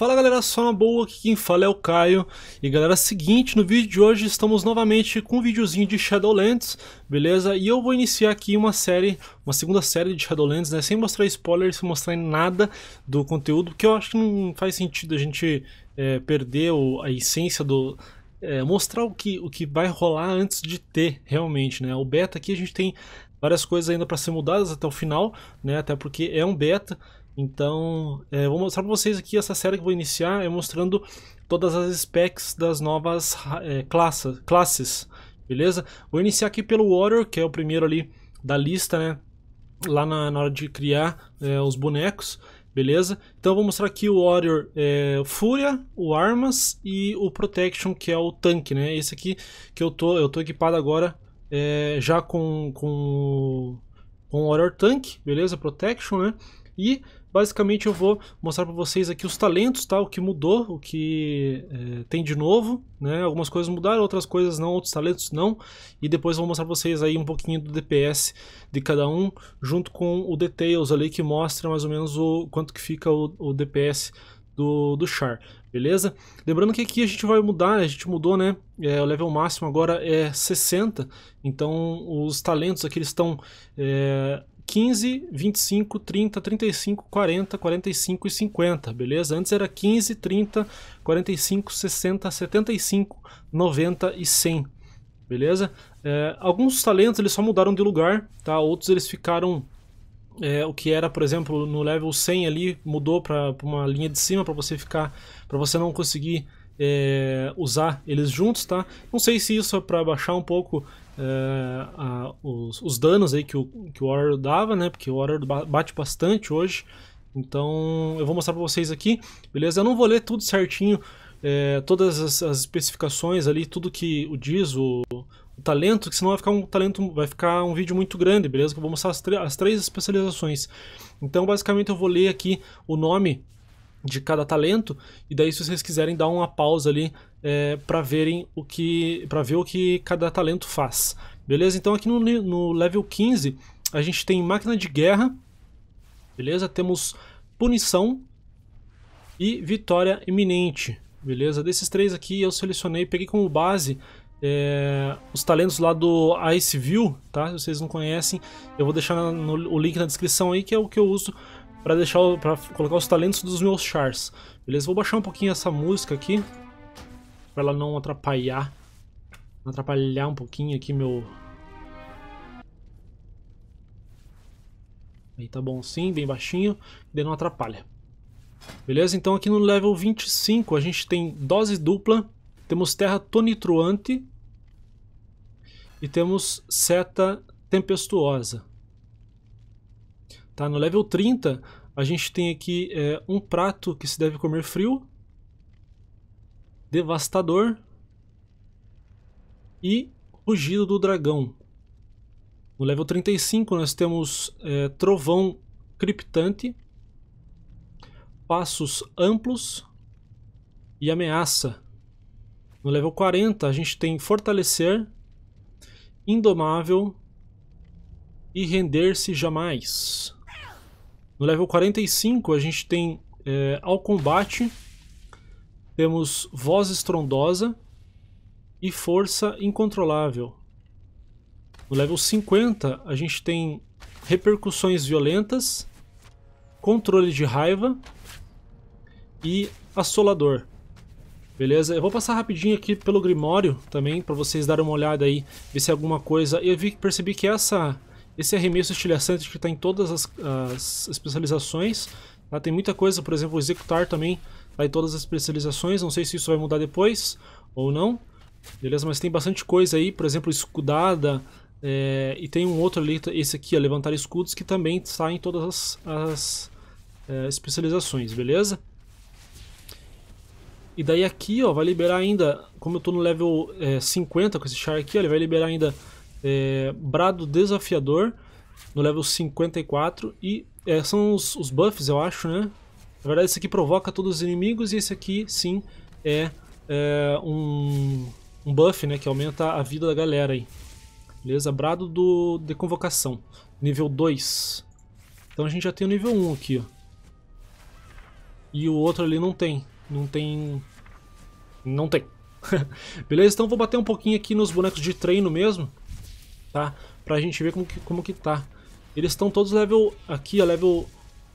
Fala galera, só na boa, aqui quem fala é o Caio. E galera, seguinte, no vídeo de hoje estamos novamente com um videozinho de Shadowlands, beleza? E eu vou iniciar aqui uma série, uma segunda série de Shadowlands, né? Sem mostrar spoilers, sem mostrar nada do conteúdo, porque eu acho que não faz sentido a gente é, perder a essência do, é, mostrar o que, o que vai rolar antes de ter realmente, né? O beta aqui a gente tem várias coisas ainda para ser mudadas até o final, né? Até porque é um beta, então, é, vou mostrar para vocês aqui essa série que vou iniciar, é mostrando todas as specs das novas é, classes, beleza? Vou iniciar aqui pelo Warrior, que é o primeiro ali da lista, né? Lá na, na hora de criar é, os bonecos, beleza? Então, vou mostrar aqui o Warrior é, Fúria, o Armas e o Protection, que é o tanque, né? Esse aqui que eu tô, eu tô equipado agora é, já com, com, com o Warrior Tank, beleza? Protection, né? E Basicamente eu vou mostrar para vocês aqui os talentos, tá? O que mudou, o que é, tem de novo, né? Algumas coisas mudaram, outras coisas não, outros talentos não. E depois eu vou mostrar para vocês aí um pouquinho do DPS de cada um, junto com o Details ali que mostra mais ou menos o quanto que fica o, o DPS do, do Char, beleza? Lembrando que aqui a gente vai mudar, a gente mudou, né? É, o level máximo agora é 60, então os talentos aqui estão é, 15, 25, 30, 35, 40, 45 e 50, beleza? Antes era 15, 30, 45, 60, 75, 90 e 100, beleza? É, alguns talentos eles só mudaram de lugar, tá? Outros eles ficaram é, o que era, por exemplo, no level 100 ali mudou para uma linha de cima para você ficar, para você não conseguir é, usar eles juntos, tá? Não sei se isso é para baixar um pouco é, a, os, os, danos aí que o, que o Warrior dava, né? Porque o Warrior bate bastante hoje. Então eu vou mostrar para vocês aqui, beleza? Eu não vou ler tudo certinho, é, todas as, as, especificações ali, tudo que o diz, o, o, talento, que senão vai ficar um talento, vai ficar um vídeo muito grande, beleza? Que eu vou mostrar as, as três especializações. Então basicamente eu vou ler aqui o nome de cada talento e daí se vocês quiserem dar uma pausa ali é, para verem o que para ver o que cada talento faz beleza então aqui no, no level 15 a gente tem máquina de guerra beleza temos punição e vitória iminente beleza desses três aqui eu selecionei peguei como base é, os talentos lá do Ice View, tá? Se vocês não conhecem, eu vou deixar no, o link na descrição aí, que é o que eu uso para deixar para colocar os talentos dos meus chars. Beleza? Vou baixar um pouquinho essa música aqui para ela não atrapalhar, atrapalhar um pouquinho aqui meu Aí tá bom sim, bem baixinho, e não atrapalha. Beleza? Então aqui no level 25 a gente tem dose dupla, temos terra tonitruante e temos seta tempestuosa. Tá? No level 30, a gente tem aqui é, um prato que se deve comer frio, devastador e rugido do dragão. No level 35, nós temos é, trovão criptante, passos amplos e ameaça. No level 40, a gente tem fortalecer, indomável e render-se jamais. No level 45 a gente tem é, ao combate, temos voz estrondosa e força incontrolável. No level 50 a gente tem repercussões violentas, controle de raiva e assolador. Beleza? Eu vou passar rapidinho aqui pelo Grimório também, para vocês darem uma olhada aí, ver se é alguma coisa... Eu vi, percebi que essa esse arremesso estilhaçante que está em todas as, as especializações. Lá tem muita coisa, por exemplo, executar também está em todas as especializações. Não sei se isso vai mudar depois ou não. Beleza, mas tem bastante coisa aí, por exemplo, escudada. É, e tem um outro ali, esse aqui, levantar escudos, que também está em todas as, as é, especializações, beleza? E daí aqui, ó, vai liberar ainda, como eu estou no level é, eh, 50 com esse char aqui, ó, ele vai liberar ainda é, Brado Desafiador no level 54 e é, são os, os, buffs, eu acho, né? Na verdade, esse aqui provoca todos os inimigos e esse aqui, sim, é, é um, um buff, né? Que aumenta a vida da galera aí. Beleza? Brado do, de Convocação, nível 2. Então a gente já tem o nível 1 aqui, ó. E o outro ali não tem. Não tem... Não tem. Beleza? Então vou bater um pouquinho aqui nos bonecos de treino mesmo tá? Pra gente ver como que, como que tá. Eles estão todos level... Aqui, ó, level...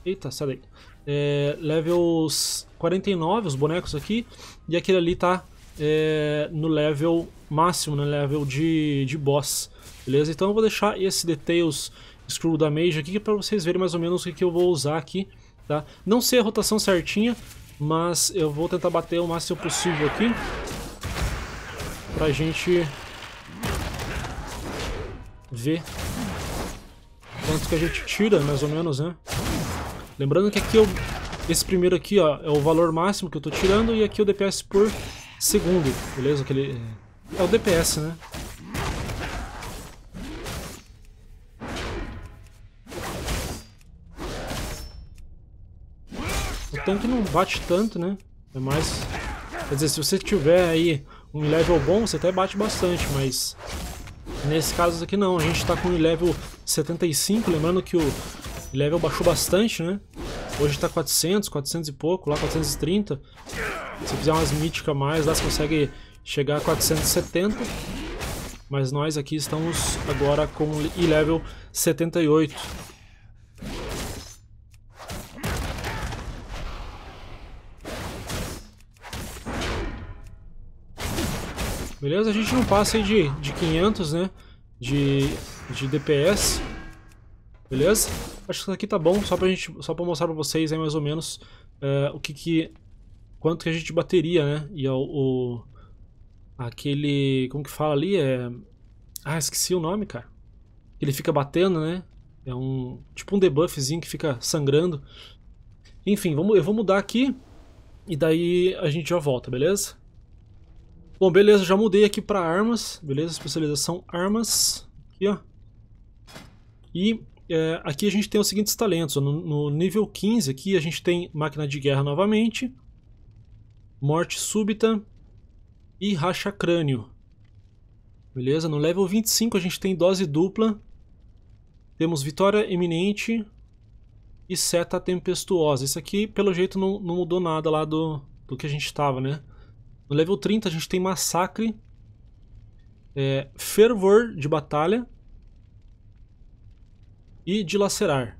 Eita, sai daí. É, levels 49, os bonecos aqui. E aquele ali tá é, no level máximo, né? Level de, de boss. Beleza? Então eu vou deixar esse Details Screw Damage aqui para vocês verem mais ou menos o que, que eu vou usar aqui. Tá? Não sei a rotação certinha, mas eu vou tentar bater o máximo possível aqui. Pra gente ver quanto que a gente tira, mais ou menos, né? Lembrando que aqui eu, esse primeiro aqui, ó, é o valor máximo que eu tô tirando e aqui o DPS por segundo, beleza? Aquele, é, é o DPS, né? O tanque não bate tanto, né? É mais... Quer dizer, se você tiver aí um level bom, você até bate bastante, mas Nesse caso aqui não, a gente está com o level 75, lembrando que o level baixou bastante, né? Hoje está 400, 400 e pouco, lá 430. Se fizer umas míticas a mais, lá você consegue chegar a 470. Mas nós aqui estamos agora com level 78. Beleza? A gente não passa aí de, de 500, né? De, de DPS. Beleza? Acho que isso aqui tá bom, só pra, gente, só pra mostrar pra vocês aí mais ou menos eh, o que que... Quanto que a gente bateria, né? E é o, o... Aquele... Como que fala ali? É... Ah, esqueci o nome, cara. Ele fica batendo, né? É um... Tipo um debuffzinho que fica sangrando. Enfim, vamos, eu vou mudar aqui. E daí a gente já volta, beleza? Bom, beleza, já mudei aqui para armas, beleza? Especialização armas, aqui ó. E é, aqui a gente tem os seguintes talentos, no, no, nível 15 aqui a gente tem máquina de guerra novamente, morte súbita e racha crânio. Beleza, no level 25 a gente tem dose dupla, temos vitória iminente e seta tempestuosa. Isso aqui pelo jeito não, não mudou nada lá do, do que a gente estava, né? No level 30 a gente tem Massacre, é, Fervor de Batalha e Dilacerar.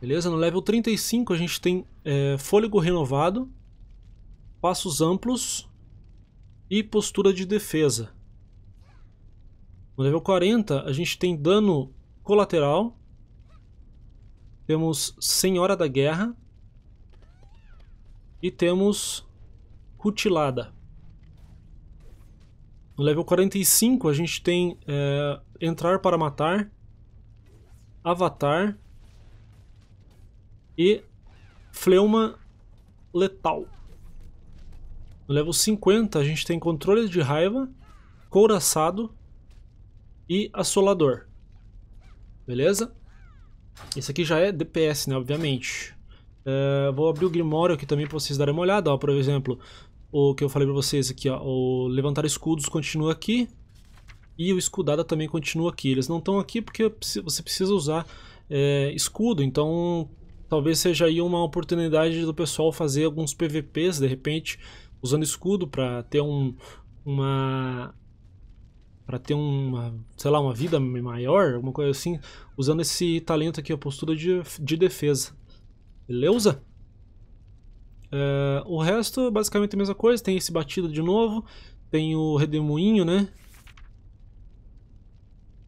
Beleza? No level 35 a gente tem é, Fôlego Renovado, Passos Amplos e Postura de Defesa. No level 40 a gente tem Dano Colateral, temos Senhora da Guerra e temos Cutilada. No level 45 a gente tem é, Entrar para Matar, Avatar e Fleuma Letal. No level 50 a gente tem Controle de Raiva, Couraçado e Assolador. Beleza? Esse aqui já é DPS, né? Obviamente. É, vou abrir o Grimório aqui também para vocês darem uma olhada. Ó, por exemplo, o que eu falei pra vocês aqui, ó, o levantar escudos continua aqui e o escudada também continua aqui. Eles não estão aqui porque você precisa usar é, escudo, então talvez seja aí uma oportunidade do pessoal fazer alguns PVPs, de repente, usando escudo para ter um, uma para ter uma, sei lá, uma vida maior, alguma coisa assim, usando esse talento aqui, a postura de, de defesa. Beleza? É, o resto, é basicamente a mesma coisa. Tem esse batido de novo. Tem o redemoinho, né?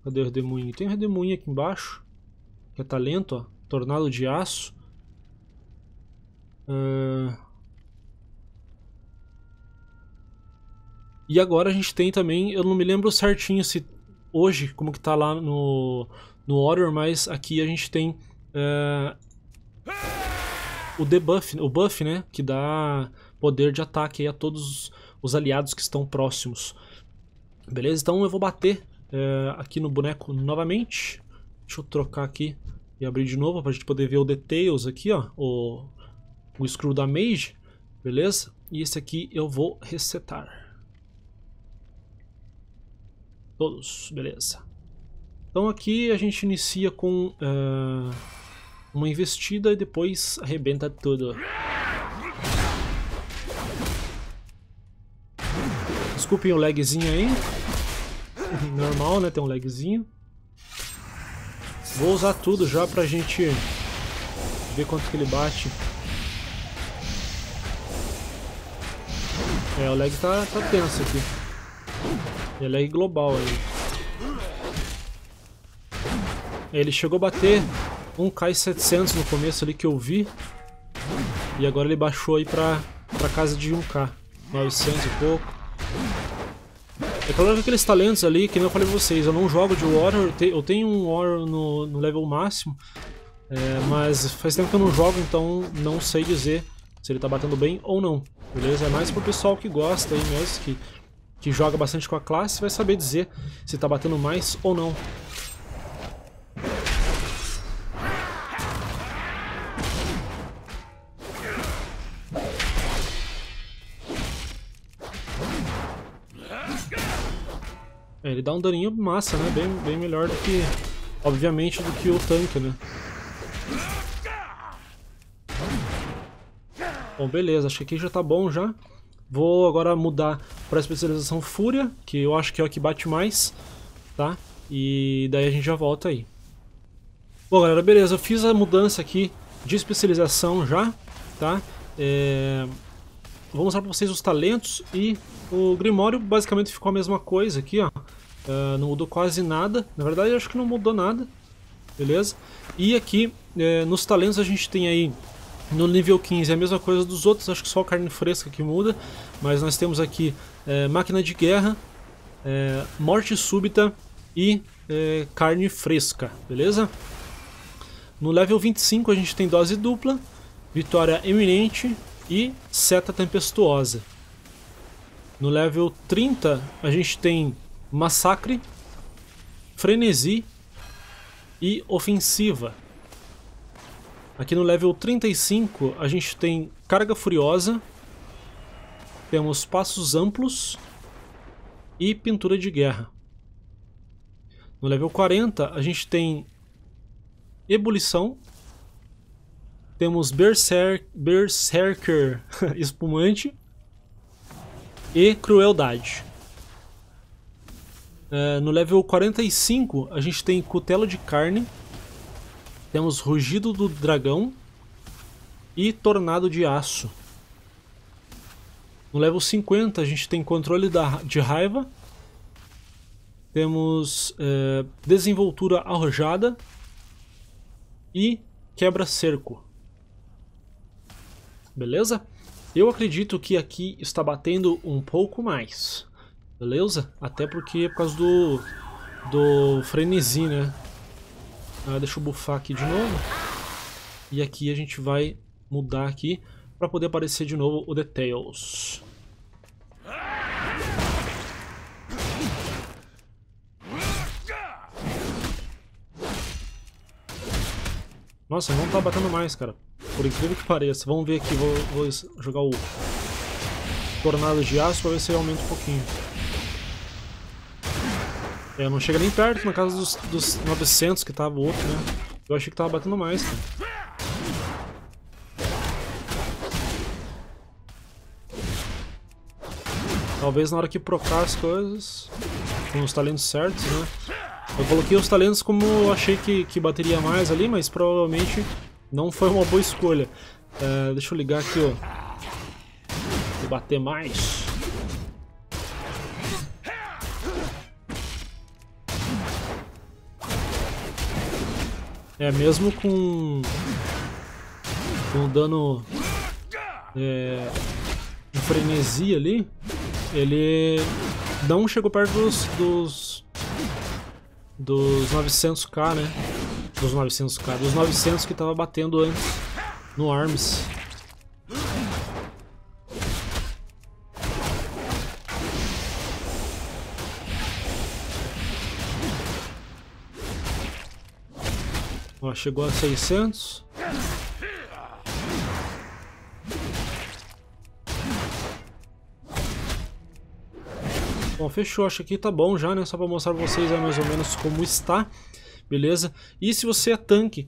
Cadê o redemoinho? Tem o redemoinho aqui embaixo. Que é tá talento, ó. Tornado de aço. É... E agora a gente tem também, eu não me lembro certinho se hoje, como que tá lá no, no Warrior, mas aqui a gente tem é, o debuff, o buff, né, que dá poder de ataque a todos os aliados que estão próximos. Beleza? Então eu vou bater é, aqui no boneco novamente. Deixa eu trocar aqui e abrir de novo para a gente poder ver o details aqui, ó, o, o screw da mage, beleza? E esse aqui eu vou resetar. Todos, beleza. Então aqui a gente inicia com... Uh uma investida e depois arrebenta tudo. Desculpem o lagzinho aí. Normal, né? Tem um lagzinho. Vou usar tudo já pra gente ver quanto que ele bate. É, o lag tá, tá tenso aqui. E é lag global aí. Ele chegou a bater um K700 no começo ali que eu vi. E agora ele baixou aí pra, pra casa de 1K. 900 e pouco. É claro que aqueles talentos ali, que nem eu falei pra vocês, eu não jogo de Warrior, eu tenho um Warrior no, no level máximo, é, mas faz tempo que eu não jogo, então não sei dizer se ele tá batendo bem ou não, beleza? É mais pro pessoal que gosta aí mesmo, que, que joga bastante com a classe, vai saber dizer se tá batendo mais ou não. dá um daninho massa, né? Bem, bem melhor do que, obviamente, do que o tanque, né? Bom, beleza. Acho que aqui já tá bom já. Vou agora mudar para especialização Fúria, que eu acho que é o que bate mais, tá? E daí a gente já volta aí. Bom, galera, beleza. Eu fiz a mudança aqui de especialização já, tá? É... Vou mostrar para vocês os talentos e o Grimório basicamente ficou a mesma coisa aqui, ó. Uh, não mudou quase nada. Na verdade, acho que não mudou nada. Beleza? E aqui, é, nos talentos, a gente tem aí no nível 15 a mesma coisa dos outros. Acho que só a carne fresca que muda. Mas nós temos aqui é, máquina de guerra, é, morte súbita e carne fresca. Beleza? No level 25 a gente tem dose dupla, vitória eminente e seta tempestuosa. No level 30 a gente tem Massacre, Frenesi e Ofensiva. Aqui no level 35 a gente tem Carga Furiosa, temos Passos Amplos e Pintura de Guerra. No level 40 a gente tem Ebulição, temos Berserker Espumante e Crueldade. É, no level 45, a gente tem Cutelo de Carne, temos Rugido do Dragão e Tornado de Aço. No level 50, a gente tem Controle da, de Raiva, temos é, Desenvoltura Arrojada e Quebra-Cerco. Beleza? Eu acredito que aqui está batendo um pouco mais. Beleza? Até porque é por causa do, do frenesi, né? Ah, deixa eu bufar aqui de novo. E aqui a gente vai mudar aqui para poder aparecer de novo o Details. Nossa, não tá batendo mais, cara. Por incrível que pareça. Vamos ver aqui, vou, vou jogar o Tornado de Aço para ver se aumenta um pouquinho. Eu é, não chega nem perto, na casa dos, dos 900 que tava o outro, né? Eu achei que tava batendo mais, cara. Talvez na hora que procar as coisas, com os talentos certos, né? Eu coloquei os talentos como eu achei que, que bateria mais ali, mas provavelmente não foi uma boa escolha. É, deixa eu ligar aqui, ó. Vou bater mais. É, mesmo com... Com dano... É, frenesi ali, ele não chegou perto dos... dos dos 900k, né? Dos 900k, dos 900 que tava batendo antes no Arms. chegou a 600. Bom, fechou, acho que tá bom já, né, só pra mostrar pra vocês aí mais ou menos como está, beleza? E se você é tanque,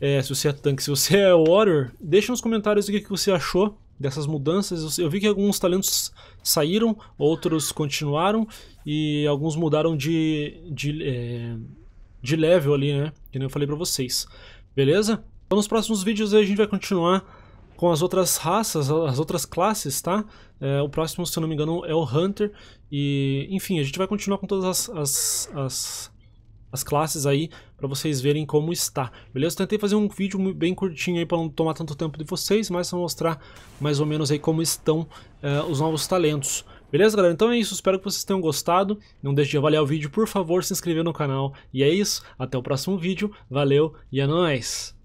é, se você é tanque, se você é warrior, deixa nos comentários o que, que você achou dessas mudanças. Eu vi que alguns talentos saíram, outros continuaram e alguns mudaram de... de é de level ali, né? Que nem eu falei pra vocês. Beleza? Então nos próximos vídeos a gente vai continuar com as outras raças, as outras classes, tá? É, o próximo, se eu não me engano, é o Hunter. E, enfim, a gente vai continuar com todas as, as, as, as classes aí para vocês verem como está, beleza? Tentei fazer um vídeo bem curtinho aí para não tomar tanto tempo de vocês, mas para mostrar mais ou menos aí como estão é, os novos talentos. Beleza, galera? Então é isso, espero que vocês tenham gostado. Não deixe de avaliar o vídeo, por favor, se inscrever no canal. E é isso, até o próximo vídeo, valeu e é nóis!